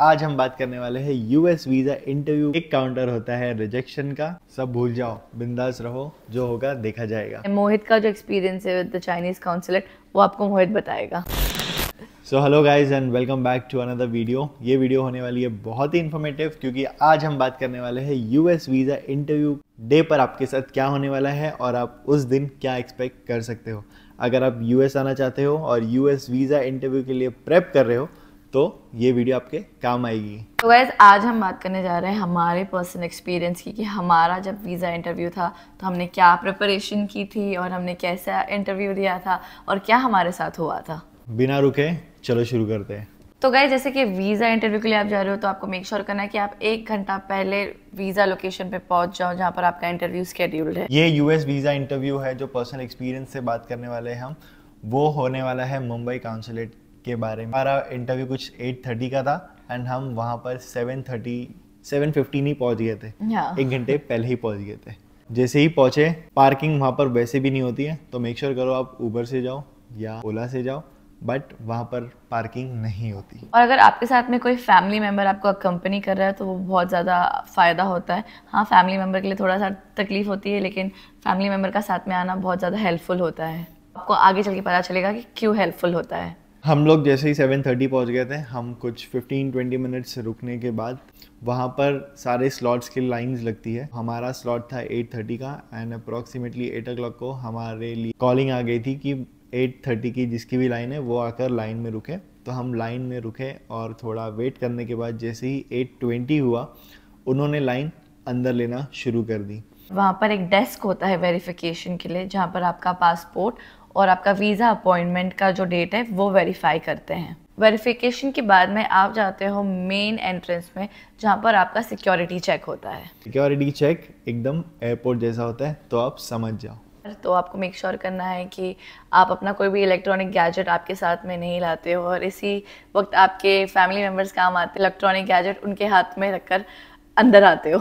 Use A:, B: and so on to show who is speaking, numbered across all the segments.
A: आज हम बात करने वाले हैं यूएस वीजा इंटरव्यू एक काउंटर होता है रिजेक्शन का सब भूल जाओ बिंदास रहो जो होगा देखा जाएगा
B: मोहित का जो एक्सपीरियंस है विद द चाइनीज काउंसिलेट वो आपको मोहित बताएगा
A: so hello guys and welcome back to another video ये वीडियो होने वाली है बहुत ही इन्फॉर्मेटिव क्योंकि आज हम बात करने वाले हैं यूएस वीज़ा इंटरव्यू डे पर आपके साथ क्या होने वाला है और आप उस दिन क्या एक्सपेक्ट कर सकते हो अगर आप यूएस आना चाहते हो और यूएस वीज़ा इंटरव्यू के लिए प्रेप कर रहे हो तो ये वीडियो आपके काम आएगी
B: तो वैस आज हम बात करने जा रहे हैं हमारे पर्सनल एक्सपीरियंस की कि हमारा जब वीज़ा इंटरव्यू था तो हमने क्या प्रिपरेशन की थी और हमने कैसा इंटरव्यू दिया था और क्या हमारे साथ हुआ था
A: बिना रुके चलो शुरू करते हैं
B: तो गए जैसे कि वीज़ा इंटरव्यू के लिए आप जा रहे हो तो आपको मेक श्योर sure करना है कि आप एक घंटा पहले वीज़ा लोकेशन पे पहुंच जाओ जहाँ पर आपका इंटरव्यू स्केड्यूल्ड है ये
A: यूएस वीज़ा इंटरव्यू है जो पर्सनल एक्सपीरियंस से बात करने वाले हैं हम वो होने वाला है मुंबई काउंसलेट के बारे में हमारा इंटरव्यू कुछ एट थर्टी का था एंड हम वहाँ पर सेवन थर्टी सेवन फिफ्टी ही पहुँच गए थे yeah. एक घंटे पहले ही पहुँच गए थे जैसे ही पहुँचे पार्किंग वहाँ पर वैसे भी नहीं होती है तो मेक श्योर sure करो आप ऊबर से जाओ या ओला से जाओ बट वहाँ पर पार्किंग नहीं होती
B: और अगर आपके साथ में कोई फैमिली मेम्बर आपको कंपनी कर रहा है तो वो बहुत ज़्यादा फ़ायदा होता है हाँ फैमिली मेम्बर के लिए थोड़ा सा तकलीफ होती है लेकिन फैमिली मेम्बर का साथ में आना बहुत ज़्यादा हेल्पफुल होता है आपको आगे चल के पता चलेगा कि क्यों हेल्पफुल होता है
A: हम लोग जैसे ही सेवन थर्टी पहुँच गए थे हम कुछ फिफ्टीन ट्वेंटी मिनट्स रुकने के बाद वहाँ पर सारे स्लॉट्स की लाइंस लगती है हमारा स्लॉट था एट थर्टी का एंड अप्रॉक्सीमेटली एट ओ को हमारे लिए कॉलिंग आ गई थी कि एट थर्टी की जिसकी भी लाइन है वो आकर लाइन में रुके तो हम लाइन में रुके और थोड़ा वेट करने के बाद जैसे ही एट ट्वेंटी हुआ उन्होंने लाइन अंदर लेना शुरू कर दी
B: वहाँ पर एक डेस्क होता है वेरिफिकेशन के लिए जहाँ पर आपका पासपोर्ट और आपका वीज़ा अपॉइंटमेंट का जो डेट है वो वेरीफाई करते हैं वेरिफिकेशन के बाद में आप जाते हो मेन एंट्रेंस में जहाँ पर आपका सिक्योरिटी चेक होता है
A: सिक्योरिटी चेक एकदम एयरपोर्ट जैसा होता है तो आप समझ जाओ
B: तो आपको मेक श्योर sure करना है कि आप अपना कोई भी इलेक्ट्रॉनिक गैजेट आपके साथ में नहीं लाते हो और इसी वक्त आपके फैमिली मेम्बर्स काम आते इलेक्ट्रॉनिक गैजेट उनके हाथ में रखकर अंदर आते हो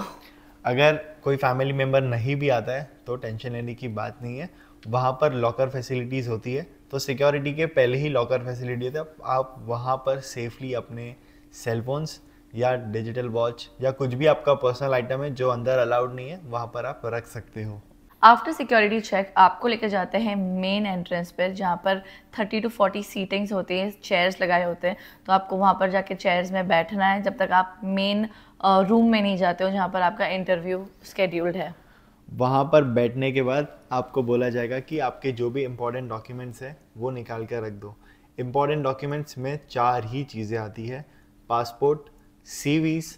A: अगर कोई फैमिली मेम्बर नहीं भी आता है तो टेंशन लेने की बात नहीं है वहाँ पर लॉकर फैसिलिटीज़ होती है तो सिक्योरिटी के पहले ही लॉकर फैसिलिटी होती है आप वहाँ पर सेफली अपने सेलफोन्स या डिजिटल वॉच या कुछ भी आपका पर्सनल आइटम है जो अंदर अलाउड नहीं है वहाँ पर आप रख सकते हो
B: आफ्टर सिक्योरिटी चेक आपको लेकर जाते हैं मेन एंट्रेंस पर जहाँ पर 30 टू 40 सीटिंग्स होती हैं चेयर्स लगाए होते हैं तो आपको वहाँ पर जाके चेयर्स में बैठना है जब तक आप मेन रूम में नहीं जाते हो जहाँ पर आपका इंटरव्यू स्केड्यूल्ड है
A: वहाँ पर बैठने के बाद आपको बोला जाएगा कि आपके जो भी इम्पोर्टेंट डॉक्यूमेंट्स हैं वो निकाल कर रख दो इम्पॉर्टेंट डॉक्यूमेंट्स में चार ही चीज़ें आती है पासपोर्ट सी वीस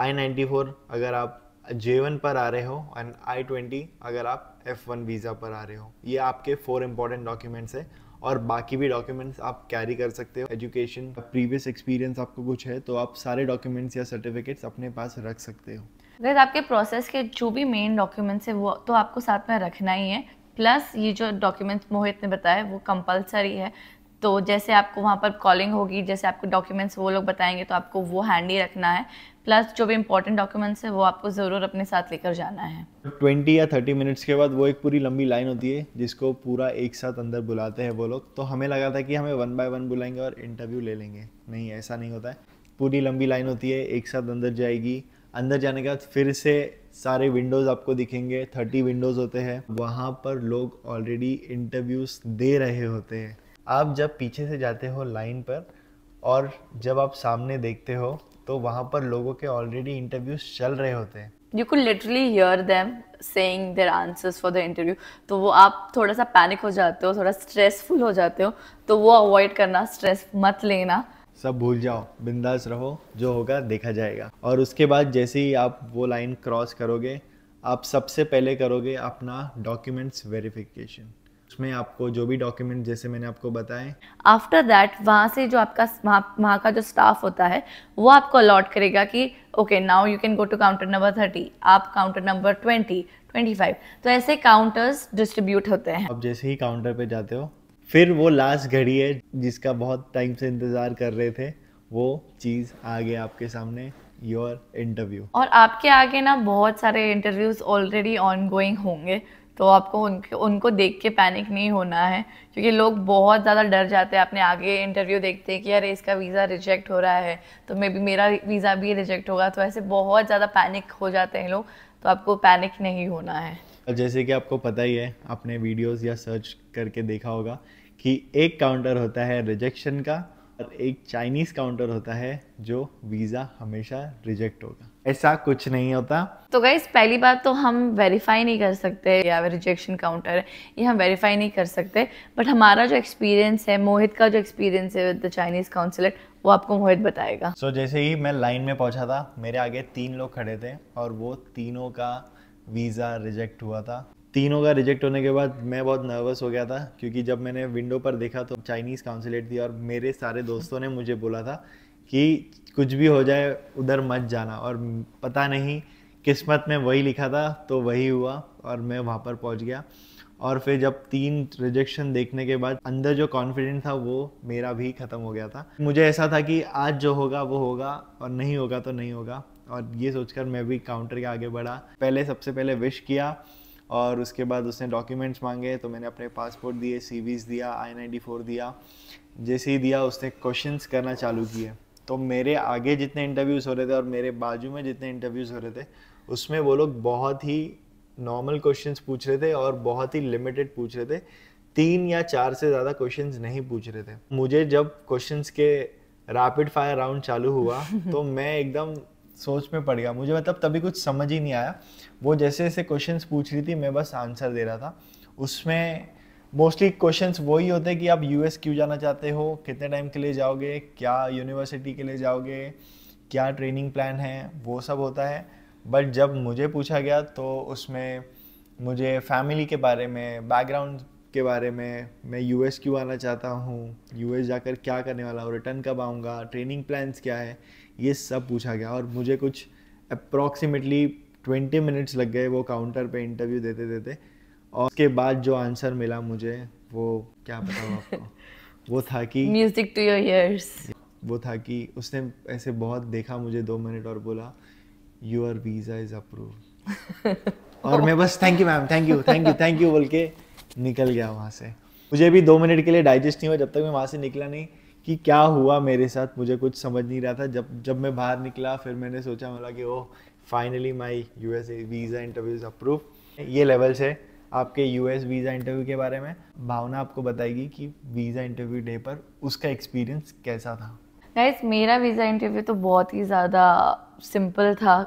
A: आई नाइन्टी फोर अगर आप जे वन पर आ रहे हो एंड आई ट्वेंटी अगर आप एफ वन वीज़ा पर आ रहे हो ये आपके फोर इम्पॉर्टेंट डॉक्यूमेंट्स हैं और बाकी भी डॉक्यूमेंट्स आप कैरी कर सकते हो एजुकेशन प्रीवियस एक्सपीरियंस आपको कुछ है तो आप सारे डॉक्यूमेंट्स या सर्टिफिकेट्स अपने पास रख सकते हो
B: गैस आपके प्रोसेस के जो भी मेन डॉक्यूमेंट्स है वो तो आपको साथ में रखना ही है प्लस ये जो डॉक्यूमेंट्स मोहित ने बताया वो कंपलसरी है तो जैसे आपको वहाँ पर कॉलिंग होगी जैसे आपको डॉक्यूमेंट्स वो लोग बताएंगे तो आपको वो हैंडी रखना है प्लस जो भी इंपॉर्टेंट डॉक्यूमेंट्स है वो आपको ज़रूर अपने साथ लेकर जाना है
A: ट्वेंटी या थर्टी मिनट्स के बाद वो एक पूरी लंबी लाइन होती है जिसको पूरा एक साथ अंदर बुलाते हैं वो लोग तो हमें लगा था कि हमें वन बाय वन बुलाएंगे और इंटरव्यू ले लेंगे नहीं ऐसा नहीं होता है पूरी लंबी लाइन होती है एक साथ अंदर जाएगी अंदर जाने के बाद फिर से सारे विंडोज़ आपको दिखेंगे थर्टी विंडोज़ होते हैं वहाँ पर लोग ऑलरेडी इंटरव्यूज़ दे रहे होते हैं आप जब पीछे से जाते हो लाइन पर और जब आप सामने देखते हो तो वहाँ पर लोगों के ऑलरेडी इंटरव्यूज चल रहे होते हैं
B: you could literally hear them saying their answers for the interview तो वो आप थोड़ा सा पैनिक हो जाते हो थोड़ा स्ट्रेसफुल हो जाते हो तो वो अवॉइड करना स्ट्रेस मत लेना
A: सब भूल जाओ बिंदास रहो जो होगा देखा जाएगा और उसके बाद जैसे ही आप वो लाइन क्रॉस करोगे आप सबसे पहले करोगे अपना डॉक्यूमेंट्स वेरिफिकेशन उसमें आपको जो भी डॉक्यूमेंट जैसे मैंने आपको बताए
B: आफ्टर दैट वहाँ से जो आपका वहाँ का जो स्टाफ होता है वो आपको अलॉट करेगा कि okay now you can go to counter number thirty आप counter number twenty twenty five तो ऐसे काउंटर्स डिस्ट्रीब्यूट होते हैं
A: आप जैसे ही काउंटर पे जाते हो फिर वो लास्ट घड़ी है जिसका बहुत टाइम से इंतज़ार कर रहे थे वो चीज़ आ गया आपके सामने योर इंटरव्यू
B: और आपके आगे ना बहुत सारे इंटरव्यूज़ ऑलरेडी ऑन गोइंग होंगे तो आपको उनके उनको देख के पैनिक नहीं होना है क्योंकि लोग बहुत ज़्यादा डर जाते हैं अपने आगे इंटरव्यू देखते हैं कि अरे इसका वीज़ा रिजेक्ट हो रहा है तो मे बी मेरा वीज़ा भी रिजेक्ट होगा तो ऐसे बहुत ज़्यादा पैनिक हो जाते हैं लोग तो आपको पैनिक नहीं होना है
A: जैसे कि आपको पता ही है आपने वीडियोस या सर्च करके देखा होगा कि एक काउंटर होता है रिजेक्शन का और एक चाइनीज काउंटर होता है जो वीज़ा हमेशा रिजेक्ट होगा ऐसा कुछ नहीं होता
B: तो गाइज पहली बात तो हम वेरीफाई नहीं कर सकते या रिजेक्शन काउंटर है ये हम वेरीफाई नहीं कर सकते बट हमारा जो एक्सपीरियंस है मोहित का जो एक्सपीरियंस है विद द चाइनीज़ काउंसलेट वो आपको मोहित बताएगा
A: सो so, जैसे ही मैं लाइन में पहुंचा था मेरे आगे तीन लोग खड़े थे और वो तीनों का वीज़ा रिजेक्ट हुआ था तीनों का रिजेक्ट होने के बाद मैं बहुत नर्वस हो गया था क्योंकि जब मैंने विंडो पर देखा तो चाइनीज़ काउंसिलेट थी और मेरे सारे दोस्तों ने मुझे बोला था कि कुछ भी हो जाए उधर मत जाना और पता नहीं किस्मत में वही लिखा था तो वही हुआ और मैं वहाँ पर पहुँच गया और फिर जब तीन रिजेक्शन देखने के बाद अंदर जो कॉन्फिडेंस था वो मेरा भी ख़त्म हो गया था मुझे ऐसा था कि आज जो होगा वो होगा और नहीं होगा तो नहीं होगा और ये सोचकर मैं भी काउंटर के आगे बढ़ा पहले सबसे पहले विश किया और उसके बाद उसने डॉक्यूमेंट्स मांगे तो मैंने अपने पासपोर्ट दिए सी दिया आई नाइन्टी फोर दिया जैसे ही दिया उसने क्वेश्चन करना चालू किए तो मेरे आगे जितने इंटरव्यूज़ हो रहे थे और मेरे बाजू में जितने इंटरव्यूज़ हो रहे थे उसमें वो लोग बहुत ही नॉर्मल क्वेश्चंस पूछ रहे थे और बहुत ही लिमिटेड पूछ रहे थे तीन या चार से ज़्यादा क्वेश्चंस नहीं पूछ रहे थे मुझे जब क्वेश्चंस के रैपिड फायर राउंड चालू हुआ तो मैं एकदम सोच में पड़ गया मुझे मतलब तभी कुछ समझ ही नहीं आया वो जैसे जैसे क्वेश्चन पूछ रही थी मैं बस आंसर दे रहा था उसमें मोस्टली क्वेश्चंस वही होते हैं कि आप यूएस क्यों जाना चाहते हो कितने टाइम के लिए जाओगे क्या यूनिवर्सिटी के लिए जाओगे क्या ट्रेनिंग प्लान है वो सब होता है बट जब मुझे पूछा गया तो उसमें मुझे फैमिली के बारे में बैकग्राउंड के बारे में मैं यूएस क्यों आना चाहता हूँ यूएस जाकर क्या करने वाला हूँ रिटर्न कब आऊँगा ट्रेनिंग प्लान्स क्या है ये सब पूछा गया और मुझे कुछ अप्रॉक्सीमेटली ट्वेंटी मिनट्स लग गए वो काउंटर पे इंटरव्यू देते देते और उसके बाद जो आंसर मिला मुझे वो क्या बताऊँ आपको वो था कि म्यूजिक टू योर ईयर्स वो था कि उसने ऐसे बहुत देखा मुझे दो मिनट और बोला योर वीज़ा इज़ अप्रूव और मैं बस thank you ma'am thank you thank you thank you बोल के निकल गया वहाँ से मुझे भी दो मिनट के लिए डाइजेस्ट नहीं हुआ जब तक मैं वहाँ से निकला नहीं कि क्या हुआ मेरे साथ मुझे कुछ समझ नहीं रहा था जब जब मैं बाहर निकला फिर मैंने सोचा मैं कि oh finally my U S visa is approve ये लेवल से आपके यूएस वीज़ा इंटरव्यू के बारे में भावना आपको बताएगी कि वीज़ा इंटरव्यू डे पर उसका एक्सपीरियंस कैसा था
B: गाइस मेरा वीज़ा इंटरव्यू तो बहुत ही ज़्यादा सिंपल था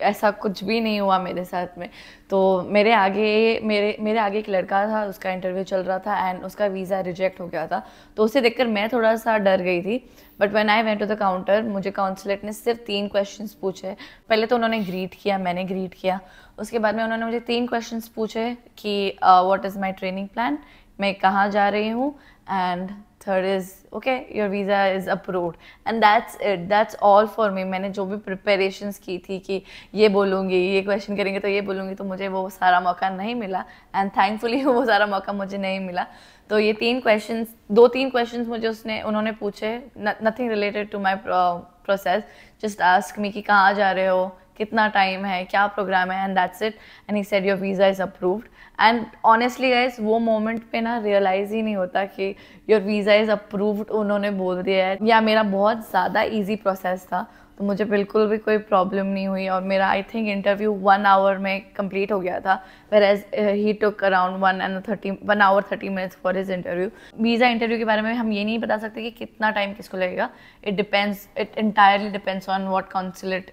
B: ऐसा कुछ भी नहीं हुआ मेरे साथ में तो मेरे आगे मेरे मेरे आगे एक लड़का था उसका इंटरव्यू चल रहा था एंड उसका वीज़ा रिजेक्ट हो गया था तो उसे देखकर मैं थोड़ा सा डर गई थी but when I went to the counter मुझे काउंसलेट ने सिर्फ तीन क्वेश्चन पूछे पहले तो उन्होंने ग्रीट किया मैंने ग्रीट किया उसके बाद में उन्होंने मुझे तीन क्वेश्चन पूछे कि what is my training plan मैं कहाँ जा रही हूँ and third is okay your visa is approved and that's it that's all for me मैंने जो भी प्रिपेरेशन की थी कि ये बोलूँगी ये क्वेश्चन करेंगे तो ये बोलूँगी तो मुझे वो सारा मौका नहीं मिला एंड थैंकफुली वो सारा मौका मुझे नहीं मिला तो ये तीन क्वेश्चन दो तीन क्वेश्चन मुझे उसने उन्होंने पूछे nothing related to my process just ask me कि कहाँ जा रहे हो कितना टाइम है क्या प्रोग्राम है and that's it and he said your visa is approved and honestly guys वो मोमेंट पे ना रियलाइज ही नहीं होता कि योर वीज़ा इज़ अप्रूव्ड उन्होंने बोल दिया है या मेरा बहुत ज़्यादा ईजी प्रोसेस था तो मुझे बिल्कुल भी कोई प्रॉब्लम नहीं हुई और मेरा I think interview one hour में कंप्लीट हो गया था whereas he took around one and thirty one hour thirty minutes for is interview visa interview के बारे में हम ये नहीं बता सकते कि कितना टाइम किसको लगेगा it depends it entirely depends on what consulate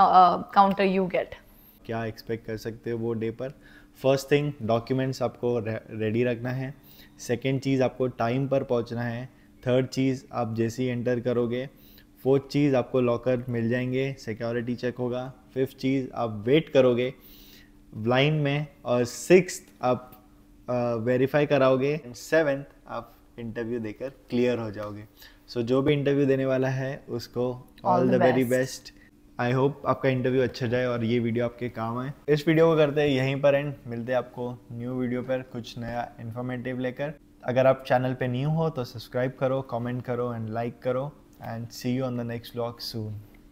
B: counter you get
A: क्या एक्सपेक्ट कर सकते हो वो डे पर फर्स्ट थिंग डॉक्यूमेंट्स आपको रेडी रखना है सेकेंड चीज़ आपको टाइम पर पहुँचना है थर्ड चीज़ आप जैसे ही एंटर करोगे फोर्थ चीज़ आपको लॉकर मिल जाएंगे सिक्योरिटी चेक होगा फिफ्थ चीज़ आप वेट करोगे लाइन में और सिक्स आप वेरीफाई कराओगे एंड सेवेंथ आप इंटरव्यू देकर क्लियर हो जाओगे सो so, जो भी इंटरव्यू देने वाला है उसको all the very best I hope आपका इंटरव्यू अच्छा जाए और ये वीडियो आपके काम आए इस वीडियो को करते हैं यहीं पर एंड मिलते हैं आपको न्यू वीडियो पर कुछ नया इन्फॉर्मेटिव लेकर अगर आप चैनल पे न्यू हो तो सब्सक्राइब करो कमेंट करो एंड लाइक करो and see you on the next blog soon